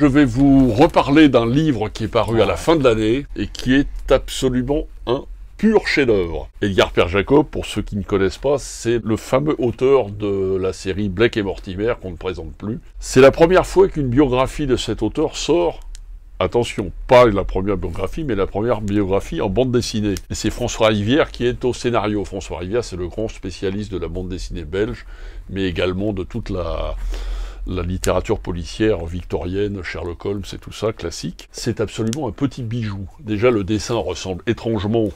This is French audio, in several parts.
Je vais vous reparler d'un livre qui est paru à la fin de l'année et qui est absolument un pur chef-d'œuvre. Edgar Jacob, pour ceux qui ne connaissent pas, c'est le fameux auteur de la série Black et Mortimer qu'on ne présente plus. C'est la première fois qu'une biographie de cet auteur sort. Attention, pas la première biographie, mais la première biographie en bande dessinée. Et c'est François Rivière qui est au scénario. François Rivière, c'est le grand spécialiste de la bande dessinée belge, mais également de toute la, la littérature policière victorienne, Sherlock Holmes c'est tout ça, classique. C'est absolument un petit bijou. Déjà, le dessin ressemble étrangement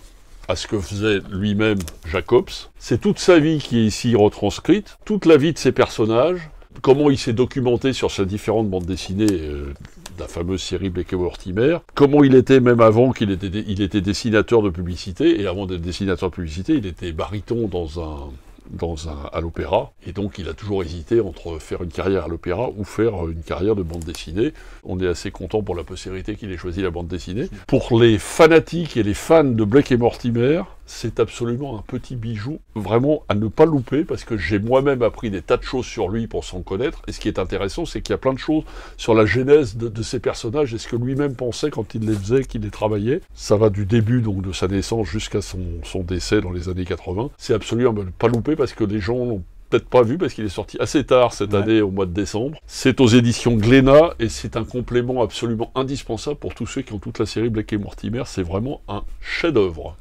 à ce que faisait lui-même Jacobs. C'est toute sa vie qui est ici retranscrite, toute la vie de ses personnages, comment il s'est documenté sur sa différentes bandes dessinées euh, la fameuse série Blake et Mortimer, comment il était même avant qu'il était, était dessinateur de publicité, et avant d'être dessinateur de publicité, il était baryton dans un dans à l'opéra, et donc il a toujours hésité entre faire une carrière à l'opéra ou faire euh, une carrière de bande dessinée. On est assez content pour la postérité qu'il ait choisi la bande dessinée. Pour les fanatiques et les fans de Blake et Mortimer, c'est absolument un petit bijou, vraiment à ne pas louper, parce que j'ai moi-même appris des tas de choses sur lui pour s'en connaître, et ce qui est intéressant, c'est qu'il y a plein de choses sur la genèse de, ces personnages, et ce que lui-même pensait quand il les faisait, qu'il les travaillait. Ça va du début donc de sa naissance jusqu'à son, décès dans les années 80. C'est absolument à ne pas louper, parce que les gens l'ont peut-être pas vu parce qu'il est sorti assez tard cette année au mois de décembre. C'est aux éditions Glénat et c'est un complément absolument indispensable pour tous ceux qui ont toute la série Black et Mortimer. C'est vraiment un chef-d'œuvre.